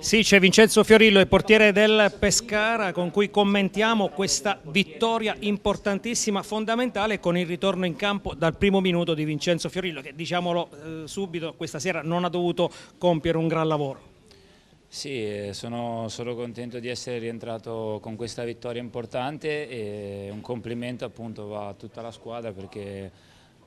Sì, c'è Vincenzo Fiorillo, il portiere del Pescara, con cui commentiamo questa vittoria importantissima, fondamentale, con il ritorno in campo dal primo minuto di Vincenzo Fiorillo, che diciamolo eh, subito, questa sera non ha dovuto compiere un gran lavoro. Sì, eh, sono solo contento di essere rientrato con questa vittoria importante e un complimento appunto va a tutta la squadra perché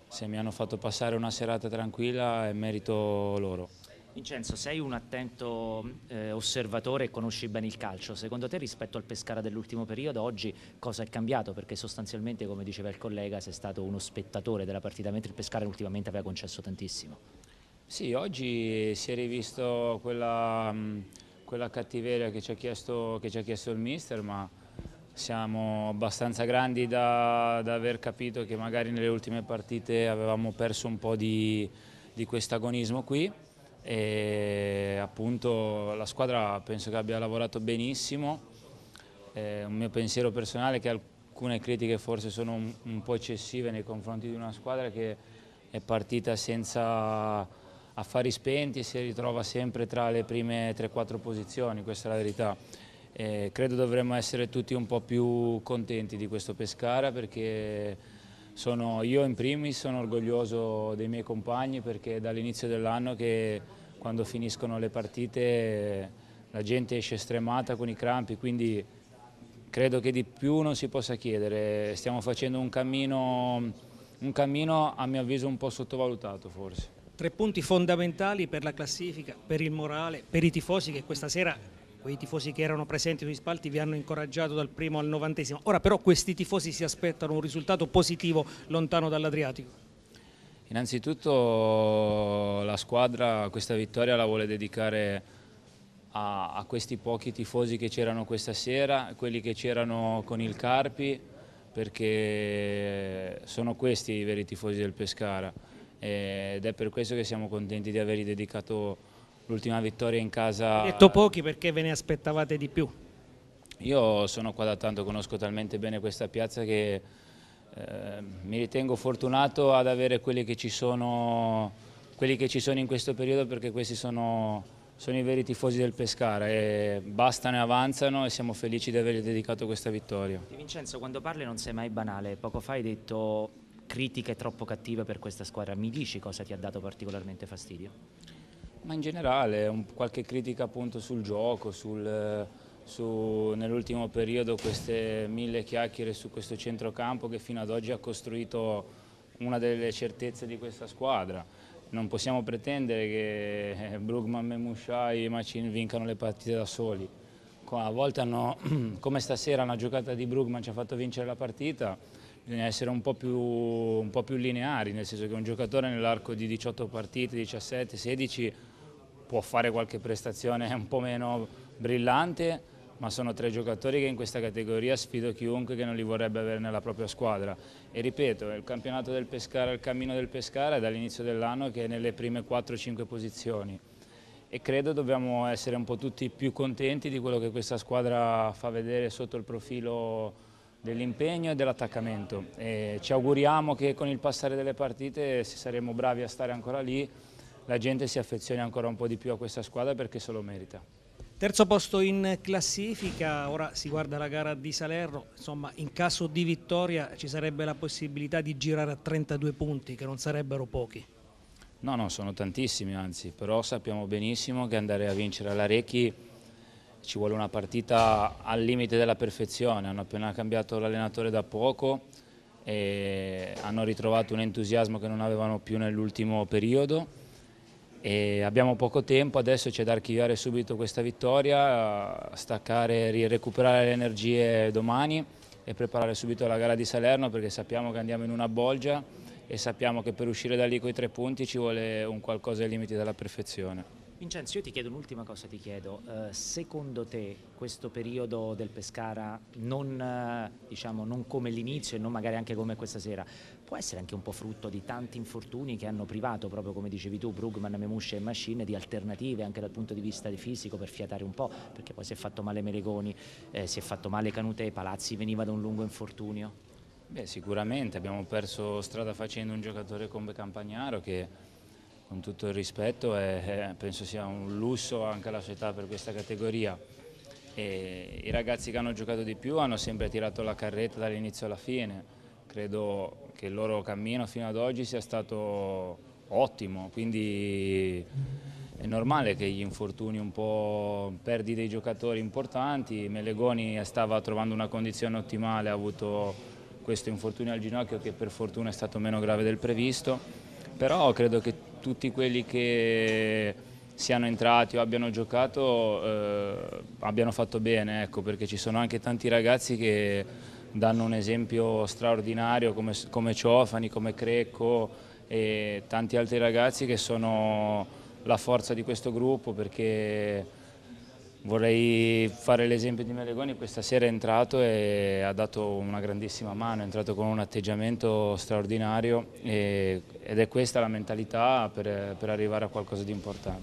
se mi hanno fatto passare una serata tranquilla è merito loro. Vincenzo, sei un attento eh, osservatore e conosci bene il calcio. Secondo te rispetto al Pescara dell'ultimo periodo, oggi cosa è cambiato? Perché sostanzialmente, come diceva il collega, sei stato uno spettatore della partita, mentre il Pescara ultimamente aveva concesso tantissimo. Sì, oggi si è rivisto quella, mm, quella cattiveria che ci, chiesto, che ci, ha chiesto, il mister, ma siamo abbastanza grandi da, da aver capito che magari nelle ultime partite avevamo perso un po' di, di questo agonismo qui e appunto la squadra penso che abbia lavorato benissimo, eh, un mio pensiero personale è che alcune critiche forse sono un, un, po' eccessive nei confronti di una squadra che è partita senza affari spenti e si ritrova sempre tra le prime 3-4 posizioni, questa è la verità. Eh, credo dovremmo essere tutti un po' più contenti di questo Pescara perché sono, io in primis sono orgoglioso dei miei compagni perché dall'inizio dell'anno che quando finiscono le partite la gente esce stremata con i crampi, quindi credo che di più non si possa chiedere. Stiamo facendo un cammino, un cammino a mio avviso un po' sottovalutato forse. Tre punti fondamentali per la classifica, per il morale, per i tifosi che questa sera quei tifosi che erano presenti sugli spalti vi hanno incoraggiato dal primo al novantesimo. Ora però questi tifosi si aspettano un risultato positivo lontano dall'Adriatico. Innanzitutto la squadra questa vittoria la vuole dedicare a, a questi pochi tifosi che c'erano questa sera, quelli che c'erano con il Carpi, perché sono questi i veri tifosi del Pescara ed è per questo che siamo contenti di avergli dedicato l'ultima vittoria in casa. Ho detto pochi perché ve ne aspettavate di più. Io sono qua da tanto, conosco talmente bene questa piazza che Ehm, mi ritengo fortunato ad avere quelli che ci sono, che ci sono in questo periodo perché questi sono, sono, i veri tifosi del Pescara e bastano e avanzano e siamo felici di avergli dedicato questa vittoria. Di Vincenzo, quando parli non sei mai banale, poco fa hai detto critiche troppo cattive per questa squadra, mi dici cosa ti ha dato particolarmente fastidio? Ma in generale, un, qualche critica appunto sul gioco, sul nell'ultimo periodo queste mille chiacchiere su questo centrocampo che fino ad oggi ha costruito una delle certezze di questa squadra. Non possiamo pretendere che eh, Brugman, Memushai e Macin vincano le partite da soli. A volte hanno, come stasera una giocata di Brugman ci ha fatto vincere la partita, bisogna essere un po' più, un po più lineari, nel senso che un giocatore nell'arco di 18 partite, 17, 16 può fare qualche prestazione un po' meno brillante, ma sono tre giocatori che in questa categoria sfido chiunque che non li vorrebbe avere nella propria squadra. E ripeto, il campionato del Pescara, il cammino del Pescara è dall'inizio dell'anno che è nelle prime 4-5 posizioni e credo dobbiamo essere un po' tutti più contenti di quello che questa squadra fa vedere sotto il profilo dell'impegno e dell'attaccamento. Ci auguriamo che con il passare delle partite, se saremo bravi a stare ancora lì, la gente si affezioni ancora un po' di più a questa squadra perché se lo merita. Terzo posto in classifica, ora si guarda la gara di Salerno, insomma in caso di vittoria ci sarebbe la possibilità di girare a 32 punti che non sarebbero pochi. No, no, sono tantissimi anzi, però sappiamo benissimo che andare a vincere all'Arechi ci vuole una partita al limite della perfezione, hanno appena cambiato l'allenatore da poco e hanno ritrovato un entusiasmo che non avevano più nell'ultimo periodo e abbiamo poco tempo, adesso c'è da archiviare subito questa vittoria, staccare, recuperare le energie domani e preparare subito la gara di Salerno perché sappiamo che andiamo in una bolgia e sappiamo che per uscire da lì con i tre punti ci vuole un qualcosa ai limiti della perfezione. Vincenzo, io ti chiedo un'ultima cosa, ti chiedo, eh, secondo te questo periodo del Pescara, non, eh, diciamo, non come l'inizio e non magari anche come questa sera, può essere anche un po' frutto di tanti infortuni che hanno privato, proprio come dicevi tu, Brugman, Memuscia e Machine, di alternative anche dal punto di vista di fisico per fiatare un po', perché poi si è fatto male Meregoni, eh, si è fatto male Canute, Palazzi veniva da un lungo infortunio. Beh, sicuramente abbiamo perso strada facendo un giocatore come Campagnaro che con tutto il rispetto è, penso sia un lusso anche alla sua età per questa categoria. E I ragazzi che hanno giocato di più hanno sempre tirato la carretta dall'inizio alla fine Credo che il loro cammino fino ad oggi sia stato ottimo, quindi è normale che gli infortuni un po' perdi dei giocatori importanti, Melegoni stava trovando una condizione ottimale, ha avuto questo infortunio al ginocchio che per fortuna è stato meno grave del previsto, però credo che tutti quelli che siano entrati o abbiano giocato eh, abbiano fatto bene, ecco, perché ci sono anche tanti ragazzi che danno un esempio straordinario come, come Ciofani, come Crecco e tanti altri ragazzi che sono la forza di questo gruppo perché vorrei fare l'esempio di Melegoni, questa sera è entrato e ha dato una grandissima mano, è entrato con un atteggiamento straordinario e, ed è questa la mentalità per, per arrivare a qualcosa di importante.